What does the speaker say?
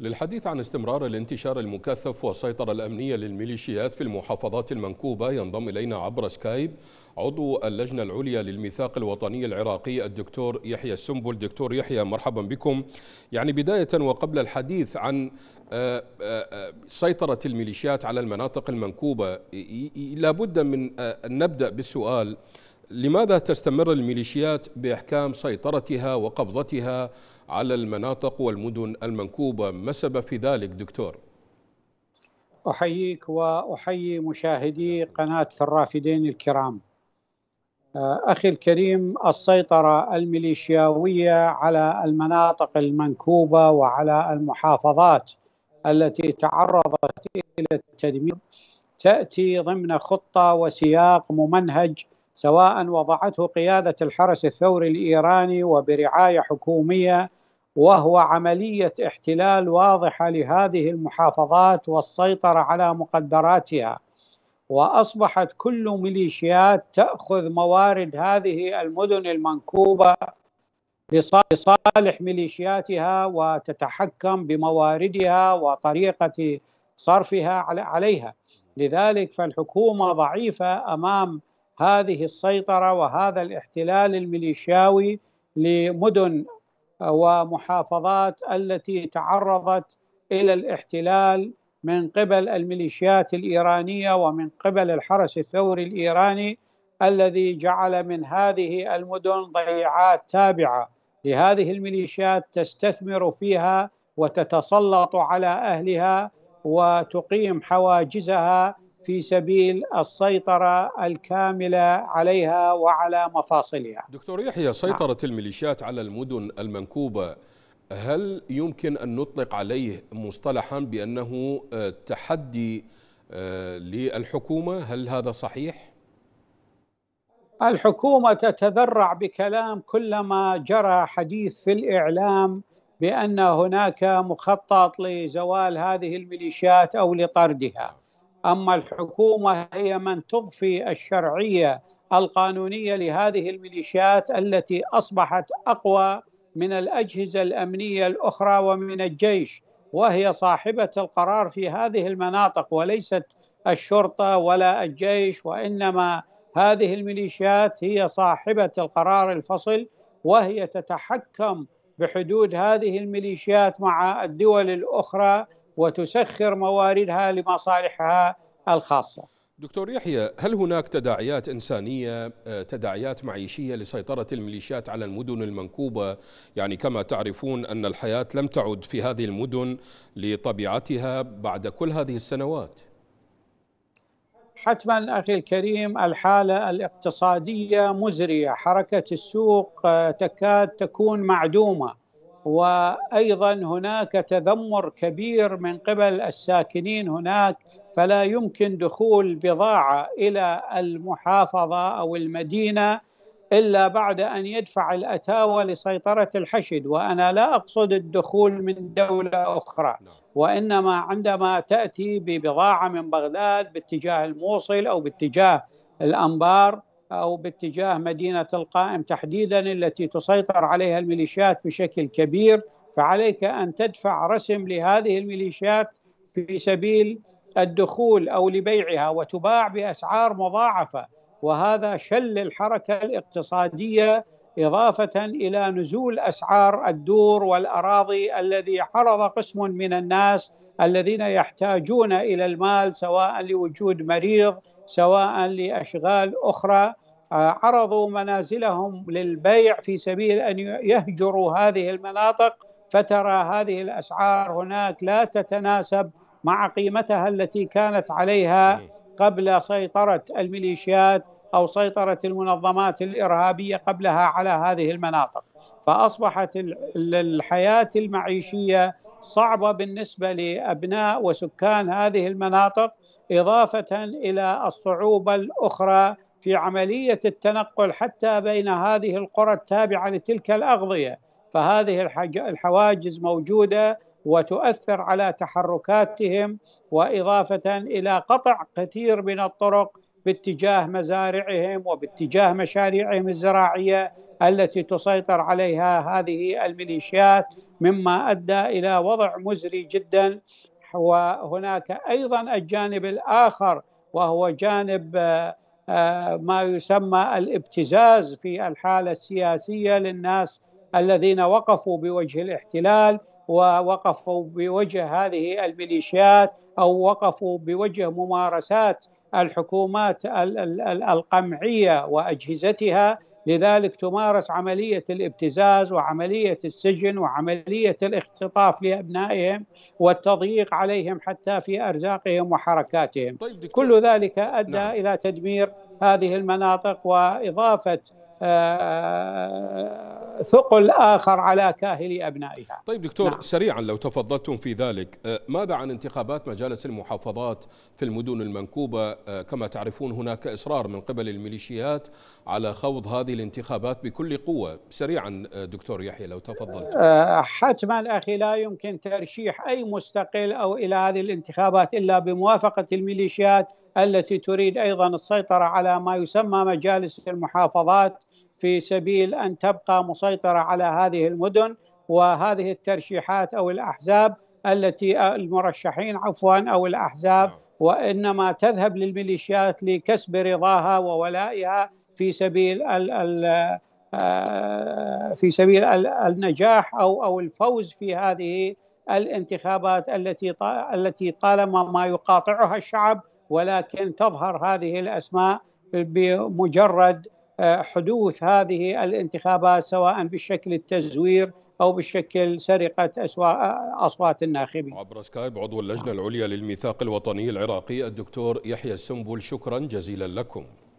للحديث عن استمرار الانتشار المكثف والسيطرة الأمنية للميليشيات في المحافظات المنكوبة ينضم إلينا عبر سكايب عضو اللجنة العليا للميثاق الوطني العراقي الدكتور يحيى السنبل دكتور يحيى مرحبا بكم يعني بداية وقبل الحديث عن آه، آه، سيطرة الميليشيات على المناطق المنكوبة لابد من أن آه، نبدأ بالسؤال لماذا تستمر الميليشيات باحكام سيطرتها وقبضتها على المناطق والمدن المنكوبه ما السبب في ذلك دكتور احييك واحيي مشاهدي نعم. قناه الرافدين الكرام آه، اخي الكريم السيطره الميليشياويه على المناطق المنكوبه وعلى المحافظات التي تعرضت الى التدمير تاتي ضمن خطه وسياق ممنهج سواء وضعته قيادة الحرس الثوري الإيراني وبرعاية حكومية وهو عملية احتلال واضحة لهذه المحافظات والسيطرة على مقدراتها وأصبحت كل ميليشيات تأخذ موارد هذه المدن المنكوبة لصالح ميليشياتها وتتحكم بمواردها وطريقة صرفها عليها لذلك فالحكومة ضعيفة أمام هذه السيطره وهذا الاحتلال الميليشياوي لمدن ومحافظات التي تعرضت الى الاحتلال من قبل الميليشيات الايرانيه ومن قبل الحرس الثوري الايراني الذي جعل من هذه المدن ضيعات تابعه لهذه الميليشيات تستثمر فيها وتتسلط على اهلها وتقيم حواجزها في سبيل السيطرة الكاملة عليها وعلى مفاصلها دكتور يحيى نعم. سيطرة الميليشيات على المدن المنكوبة هل يمكن أن نطلق عليه مصطلحا بأنه آه، تحدي آه، للحكومة هل هذا صحيح؟ الحكومة تتذرع بكلام كلما جرى حديث في الإعلام بأن هناك مخطط لزوال هذه الميليشيات أو لطردها اما الحكومه هي من تضفي الشرعيه القانونيه لهذه الميليشيات التي اصبحت اقوى من الاجهزه الامنيه الاخرى ومن الجيش وهي صاحبه القرار في هذه المناطق وليست الشرطه ولا الجيش وانما هذه الميليشيات هي صاحبه القرار الفصل وهي تتحكم بحدود هذه الميليشيات مع الدول الاخرى وتسخر مواردها لمصالحها الخاصة دكتور يحيى هل هناك تداعيات إنسانية آه، تداعيات معيشية لسيطرة الميليشيات على المدن المنكوبة يعني كما تعرفون أن الحياة لم تعد في هذه المدن لطبيعتها بعد كل هذه السنوات حتما أخي الكريم الحالة الاقتصادية مزرية حركة السوق آه، تكاد تكون معدومة وايضا هناك تذمر كبير من قبل الساكنين هناك فلا يمكن دخول بضاعه الى المحافظه او المدينه الا بعد ان يدفع الاتاوى لسيطره الحشد وانا لا اقصد الدخول من دوله اخرى نعم. وانما عندما تاتي ببضاعه من بغداد باتجاه الموصل او باتجاه الانبار او باتجاه مدينه القائم تحديدا التي تسيطر عليها الميليشيات بشكل كبير فعليك ان تدفع رسم لهذه الميليشيات في سبيل الدخول او لبيعها وتباع باسعار مضاعفه وهذا شل الحركه الاقتصاديه اضافه الى نزول اسعار الدور والاراضي الذي حرض قسم من الناس الذين يحتاجون الى المال سواء لوجود مريض سواء لاشغال اخرى عرضوا منازلهم للبيع في سبيل ان يهجروا هذه المناطق فترى هذه الاسعار هناك لا تتناسب مع قيمتها التي كانت عليها قبل سيطره الميليشيات او سيطره المنظمات الارهابيه قبلها على هذه المناطق فاصبحت الحياه المعيشيه صعبه بالنسبه لابناء وسكان هذه المناطق اضافه الى الصعوبه الاخرى في عملية التنقل حتى بين هذه القرى التابعة لتلك الأغذية فهذه الحواجز موجودة وتؤثر على تحركاتهم وإضافة إلى قطع كثير من الطرق باتجاه مزارعهم وباتجاه مشاريعهم الزراعيه التي تسيطر عليها هذه الميليشيات مما ادى الى وضع مزري جدا وهناك ايضا الجانب الاخر وهو جانب ما يسمى الابتزاز في الحالة السياسية للناس الذين وقفوا بوجه الاحتلال ووقفوا بوجه هذه الميليشيات أو وقفوا بوجه ممارسات الحكومات القمعية وأجهزتها لذلك تمارس عملية الابتزاز وعملية السجن وعملية الاختطاف لأبنائهم والتضييق عليهم حتى في أرزاقهم وحركاتهم طيب كل ذلك أدى نعم. إلى تدمير هذه المناطق وإضافة آه، ثقل آخر على كاهل أبنائها طيب دكتور نعم. سريعا لو تفضلتم في ذلك آه، ماذا عن انتخابات مجالس المحافظات في المدن المنكوبة آه، كما تعرفون هناك إصرار من قبل الميليشيات على خوض هذه الانتخابات بكل قوة سريعا دكتور يحيى لو تفضلت حتما أخي لا يمكن ترشيح أي مستقل أو إلى هذه الانتخابات إلا بموافقة الميليشيات التي تريد أيضا السيطرة على ما يسمى مجالس المحافظات في سبيل ان تبقى مسيطره على هذه المدن وهذه الترشيحات او الاحزاب التي المرشحين عفوا او الاحزاب نعم. وانما تذهب للميليشيات لكسب رضاها وولائها في سبيل ال ال آه، في سبيل النجاح او او الفوز في هذه الانتخابات التي التي طالما ما يقاطعها الشعب ولكن تظهر هذه الاسماء بمجرد حدوث هذه الانتخابات سواء بشكل التزوير او بشكل سرقه اصوات الناخبين. عبر سكايب عضو اللجنه العليا للميثاق الوطني العراقي الدكتور يحيى السنبل شكرا جزيلا لكم.